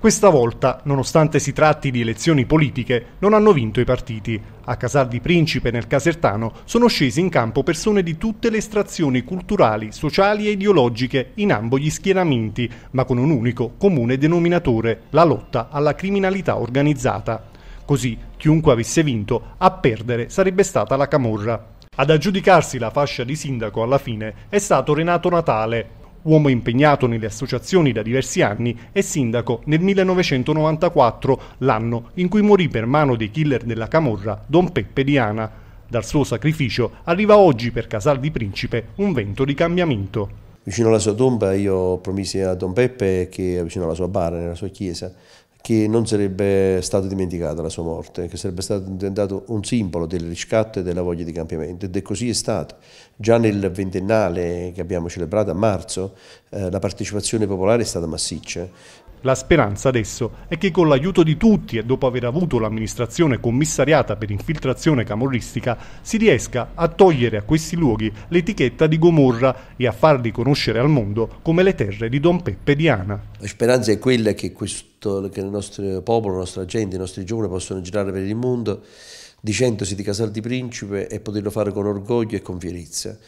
Questa volta, nonostante si tratti di elezioni politiche, non hanno vinto i partiti. A Casal di Principe, nel Casertano, sono scesi in campo persone di tutte le estrazioni culturali, sociali e ideologiche in ambo gli schieramenti, ma con un unico comune denominatore, la lotta alla criminalità organizzata. Così, chiunque avesse vinto, a perdere sarebbe stata la Camorra. Ad aggiudicarsi la fascia di sindaco alla fine è stato Renato Natale, Uomo impegnato nelle associazioni da diversi anni è sindaco nel 1994, l'anno in cui morì per mano dei killer della Camorra Don Peppe Diana. Dal suo sacrificio arriva oggi per Casal di Principe un vento di cambiamento. Vicino alla sua tomba io promisi a Don Peppe che vicino alla sua bara, nella sua chiesa, che non sarebbe stata dimenticata la sua morte, che sarebbe stato diventato un simbolo del riscatto e della voglia di cambiamento ed è così è stato. Già nel ventennale che abbiamo celebrato a marzo eh, la partecipazione popolare è stata massiccia, la speranza adesso è che con l'aiuto di tutti e dopo aver avuto l'amministrazione commissariata per infiltrazione camorristica si riesca a togliere a questi luoghi l'etichetta di Gomorra e a farli conoscere al mondo come le terre di Don Peppe Diana. La speranza è quella che, questo, che il nostro popolo, la nostra gente, i nostri giovani possano girare per il mondo dicendosi di Casal di Principe e poterlo fare con orgoglio e con fierezza.